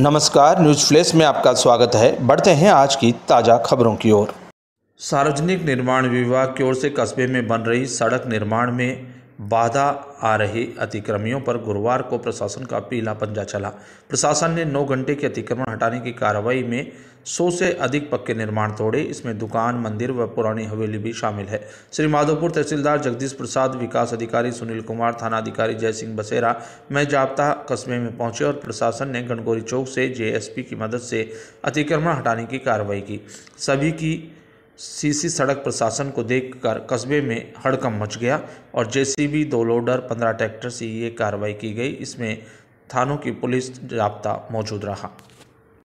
नमस्कार news flash में आपका स्वागत है बढ़ते हैं आज की ताज़ा खबरों की ओर सार्वजनिक निर्माण विभाग की ओर से कस्बे में बन रही सड़क निर्माण में बाधा आ रहे अतिक्रमियों पर गुरुवार को प्रशासन का पीला पंजा चला प्रशासन ने 9 घंटे के अतिक्रमण हटाने की कार्रवाई में 100 से अधिक पक्के निर्माण तोड़े इसमें दुकान मंदिर व पुरानी हवेली भी शामिल है श्री माधोपुर तहसीलदार जगदीश प्रसाद विकास अधिकारी सुनील कुमार अधिकारी जय सिंह बसेरा मैं जाप्ता कस्बे में पहुंचे और प्रशासन ने गणगोरी चौक से जे की मदद से अतिक्रमण हटाने की कार्रवाई की सभी की सीसी सड़क प्रशासन को देखकर कस्बे में हड़कम मच गया और जेसीबी दो लोडर पंद्रह ट्रैक्टर से ये कार्रवाई की गई इसमें थानों की पुलिस जाब्ता मौजूद रहा